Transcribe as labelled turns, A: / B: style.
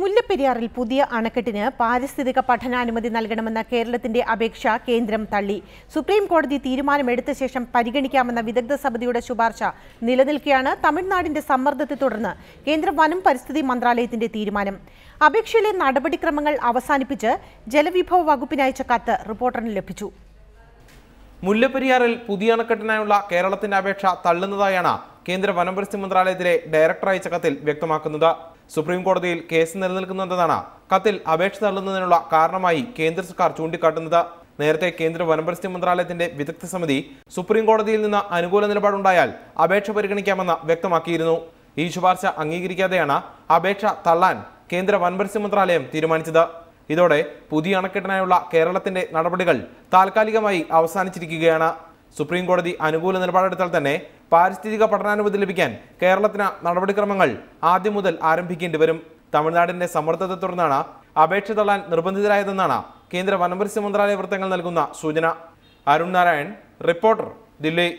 A: മുല്ലപ്പെരിയാറിൽ പുതിയ അണക്കെട്ടിന് പാരിസ്ഥിതിക പഠനാനുമതി നൽകണമെന്ന കേരളത്തിന്റെ അപേക്ഷ കേന്ദ്രം തള്ളി സുപ്രീം കോടതി തീരുമാനമെടുത്ത ശേഷം പരിഗണിക്കാമെന്ന വിദഗ്ധ സമിതിയുടെ ശുപാർശ നിലനിൽക്കെയാണ് തമിഴ്നാടിന്റെ സമ്മർദ്ദത്തെ തുടർന്ന് കേന്ദ്ര വനം പരിസ്ഥിതി മന്ത്രാലയത്തിന്റെ തീരുമാനം അപേക്ഷയിലെ നടപടിക്രമങ്ങൾ അവസാനിപ്പിച്ച് ജലവിഭവ വകുപ്പിനയച്ച കത്ത് റിപ്പോർട്ടറിന് ലഭിച്ചു
B: മുല്ലപ്പെരിയാറിൽ പുതിയ അണക്കെട്ടിനായുള്ള കേരളത്തിന്റെ അപേക്ഷ തള്ളുന്നതായാണ് കേന്ദ്ര വനം പരിസ്ഥിതി മന്ത്രാലയത്തിലെ ഡയറക്ടർ അയച്ച കത്തിൽ വ്യക്തമാക്കുന്നത് സുപ്രീം കോടതിയിൽ കേസ് നിലനിൽക്കുന്നുണ്ടെന്നാണ് കത്തിൽ അപേക്ഷ തള്ളുന്നതിനുള്ള കാരണമായി കേന്ദ്ര സർക്കാർ ചൂണ്ടിക്കാട്ടുന്നത് നേരത്തെ കേന്ദ്ര വനപരിസ്ഥിതി മന്ത്രാലയത്തിന്റെ വിദഗ്ധ സമിതി സുപ്രീം കോടതിയിൽ നിന്ന് അനുകൂല നിലപാടുണ്ടായാൽ അപേക്ഷ പരിഗണിക്കാമെന്ന് വ്യക്തമാക്കിയിരുന്നു ഈ ശുപാർശ അംഗീകരിക്കാതെയാണ് അപേക്ഷ തള്ളാൻ കേന്ദ്ര വനപരിസ്ഥിതി മന്ത്രാലയം തീരുമാനിച്ചത് ഇതോടെ പുതിയ അണക്കെട്ടിനായുള്ള കേരളത്തിന്റെ നടപടികൾ താൽക്കാലികമായി അവസാനിച്ചിരിക്കുകയാണ് സുപ്രീം കോടതി അനുകൂല നിലപാടെടുത്താൽ തന്നെ പാരിസ്ഥിതിക പഠനാനുമതി ലഭിക്കാൻ കേരളത്തിന് നടപടിക്രമങ്ങൾ ആദ്യം മുതൽ ആരംഭിക്കേണ്ടി വരും തമിഴ്നാടിന്റെ സമ്മർദ്ദത്തെ തുടർന്നാണ് അപേക്ഷ തള്ളാൻ നിർബന്ധിതരായതെന്നാണ് കേന്ദ്ര വനപരിസ്ഥിതി മന്ത്രാലയ വൃത്തങ്ങൾ നൽകുന്ന സൂചന അരുൺ നാരായൺ റിപ്പോർട്ടർ ദില്ലി